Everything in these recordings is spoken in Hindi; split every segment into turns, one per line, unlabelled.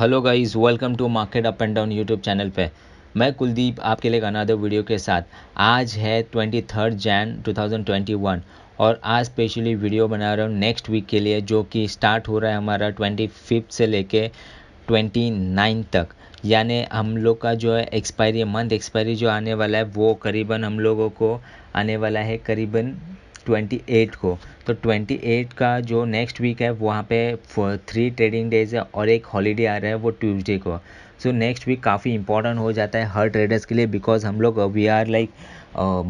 hello guys welcome to market up and down YouTube channel पे मैं कुलदीप आपके लिए अनाद वीडियो के साथ आज है twenty third Jan two thousand twenty one और आज स्पेशली वीडियो बना रहा हूँ नेक्स्ट वीक के लिए जो कि स्टार्ट हो रहा है हमारा ट्वेंटी फिफ्थ से लेके ट्वेंटी नाइन तक यानी हम लोग का जो है एक्सपायरी मंथ एक्सपायरी जो आने वाला है वो करीबन हम लोगों को आने वाला है करीबन 28 को तो 28 का जो नेक्स्ट वीक है वहाँ पे थ्री ट्रेडिंग डेज है और एक हॉलीडे आ रहा है वो ट्यूसडे को सो नेक्स्ट वीक काफ़ी इंपॉर्टेंट हो जाता है हर ट्रेडर्स के लिए बिकॉज हम लोग we are like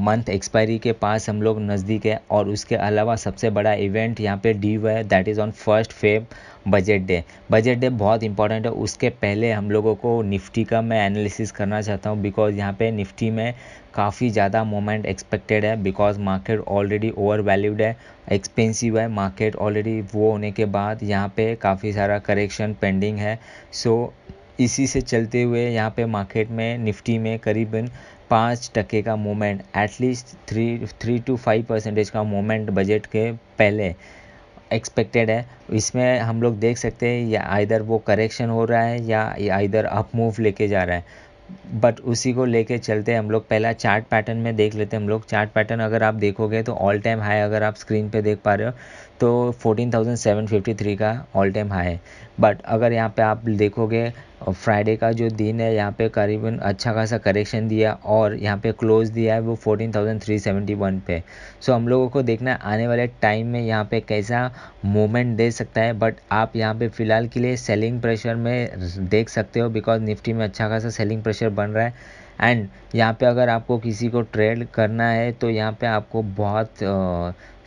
month expiry के पास हम लोग नज़दीक है और उसके अलावा सबसे बड़ा इवेंट यहाँ पे डी है that is on first Feb budget day budget day बहुत इंपॉर्टेंट है उसके पहले हम लोगों को निफ्टी का मैं एनालिसिस करना चाहता हूँ बिकॉज यहाँ पे निफ्टी में काफ़ी ज़्यादा मोमेंट एक्सपेक्टेड है because market already over valued है एक्सपेंसिव है मार्केट ऑलरेडी वो होने के बाद यहाँ पे काफ़ी सारा करेक्शन पेंडिंग है सो so, इसी से चलते हुए यहाँ पे मार्केट में निफ्टी में करीबन पाँच टके का moment at least three three to five percentage का मोमेंट बजट के पहले एक्सपेक्टेड है इसमें हम लोग देख सकते हैं या आइधर वो करेक्शन हो रहा है या आइधर अप मूव लेके जा रहा है बट उसी को लेके चलते हैं हम लोग पहला चार्ट पैटर्न में देख लेते हैं हम लोग चार्ट पैटर्न अगर आप देखोगे तो ऑल टाइम हाई अगर आप स्क्रीन पे देख पा रहे हो तो 14,753 का ऑल टाइम हाई है बट अगर यहाँ पे आप देखोगे फ्राइडे का जो दिन है यहाँ पे करीबन अच्छा खासा करेक्शन दिया और यहाँ पे क्लोज दिया है वो 14,371 पे सो हम लोगों को देखना है आने वाले टाइम में यहाँ पे कैसा मोमेंट दे सकता है बट आप यहाँ पे फ़िलहाल के लिए सेलिंग प्रेशर में देख सकते हो बिकॉज निफ्टी में अच्छा खासा सेलिंग प्रेशर बन रहा है एंड यहाँ पे अगर आपको किसी को ट्रेड करना है तो यहाँ पे आपको बहुत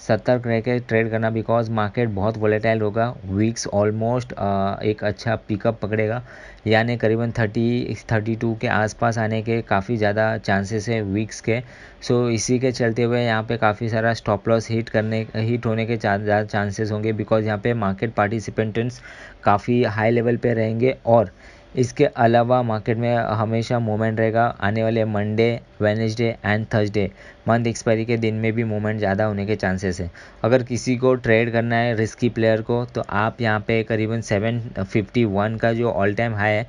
सतर्क रह के ट्रेड करना बिकॉज मार्केट बहुत वोलेटाइल होगा वीक्स ऑलमोस्ट एक अच्छा पिकअप पकड़ेगा यानी करीबन थर्टी थर्टी टू के आसपास आने के काफ़ी ज़्यादा चांसेस है वीक्स के सो so, इसी के चलते हुए यहाँ पे काफ़ी सारा स्टॉप लॉस हिट करने हिट होने के ज़्यादा चांसेस होंगे बिकॉज यहाँ पे मार्केट पार्टिसिपेंटेंट्स काफ़ी हाई लेवल पे रहेंगे और इसके अलावा मार्केट में हमेशा मूवमेंट रहेगा आने वाले Monday Wednesday and Thursday month expiry के दिन में भी मूवमेंट ज़्यादा होने के चांसेस है अगर किसी को ट्रेड करना है रिस्की प्लेयर को तो आप यहाँ पे करीबन सेवन फिफ्टी वन का जो ऑल टाइम हाई है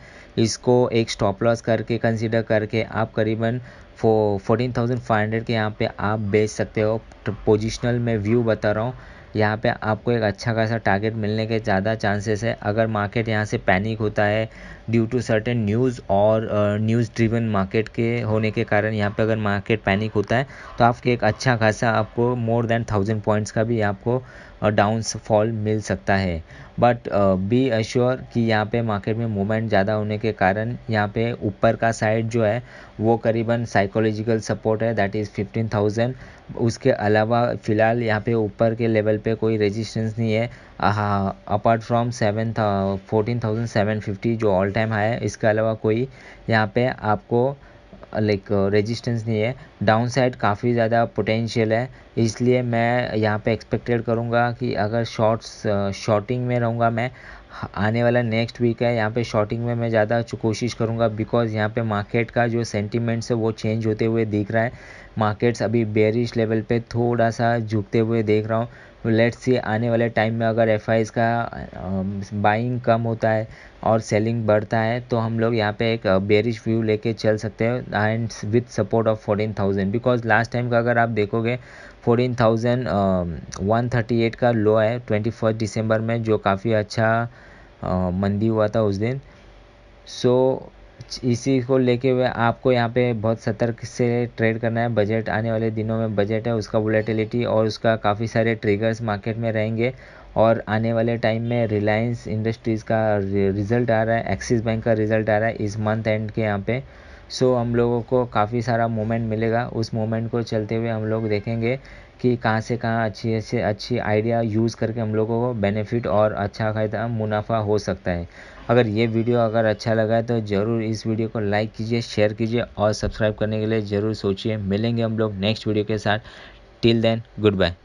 इसको एक स्टॉप लॉस करके कंसिडर करके आप करीबन फो फोर्टीन थाउजेंड फाइव हंड्रेड के यहाँ पे आप बेच सकते हो पोजिशनल में व्यू बता रहा हूँ यहाँ पे आपको एक अच्छा खासा टारगेट मिलने के ज़्यादा चांसेस है अगर मार्केट यहाँ से पैनिक होता है ड्यू टू सर्टेन न्यूज़ और न्यूज़ ड्रिवन मार्केट के होने के कारण यहाँ पे अगर मार्केट पैनिक होता है तो आपके एक अच्छा खासा आपको मोर देन थाउजेंड पॉइंट्स का भी आपको डाउन फॉल मिल सकता है बट बी अश्योर कि यहाँ पे मार्केट में मूवमेंट ज़्यादा होने के कारण यहाँ पे ऊपर का साइड जो है वो करीबन साइकोलॉजिकल सपोर्ट है दैट इज़ फिफ्टीन थाउजेंड उसके अलावा फ़िलहाल यहाँ पे ऊपर के लेवल पे कोई रेजिस्टेंस नहीं है apart from seven fourteen thousand seven fifty जो ऑल टाइम हाई है इसके अलावा कोई यहाँ पे आपको लाइक रेजिस्टेंस नहीं है डाउन साइड काफ़ी ज़्यादा पोटेंशियल है इसलिए मैं यहाँ पे एक्सपेक्टेड करूँगा कि अगर शॉर्ट्स शॉर्टिंग में रहूँगा मैं आने वाला नेक्स्ट वीक है यहाँ पे शॉर्टिंग में मैं ज़्यादा कोशिश करूँगा बिकॉज़ यहाँ पे मार्केट का जो सेंटीमेंट्स है वो चेंज होते हुए दिख रहा है मार्केट्स अभी बेरिश लेवल पे थोड़ा सा झुकते हुए देख रहा हूँ लेट्स सी आने वाले टाइम में अगर एफ का बाइंग कम होता है और सेलिंग बढ़ता है तो हम लोग यहाँ पे एक बेरिश व्यू लेके चल सकते हैं and with support of fourteen thousand because last time का अगर आप देखोगे fourteen thousand one thirty eight का लो है ट्वेंटी फर्स्ट दिसंबर में जो काफ़ी अच्छा मंदी हुआ था उस दिन सो so, इसी को लेके हुए आपको यहाँ पे बहुत सतर्क से ट्रेड करना है बजट आने वाले दिनों में बजट है उसका वोलेटिलिटी और उसका काफ़ी सारे ट्रिगर्स मार्केट में रहेंगे और आने वाले टाइम में रिलायंस इंडस्ट्रीज़ का रिज़ल्ट आ रहा है एक्सिस बैंक का रिज़ल्ट आ रहा है इस मंथ एंड के यहाँ पे सो हम लोगों को काफ़ी सारा मोमेंट मिलेगा उस मोमेंट को चलते हुए हम लोग देखेंगे कि कहाँ से कहाँ अच्छी अच्छी अच्छी आइडिया यूज़ करके हम लोगों को बेनिफिट और अच्छा खासा मुनाफा हो सकता है अगर ये वीडियो अगर अच्छा लगा है तो ज़रूर इस वीडियो को लाइक कीजिए शेयर कीजिए और सब्सक्राइब करने के लिए ज़रूर सोचिए मिलेंगे हम लोग नेक्स्ट वीडियो के साथ टिल देन गुड बाय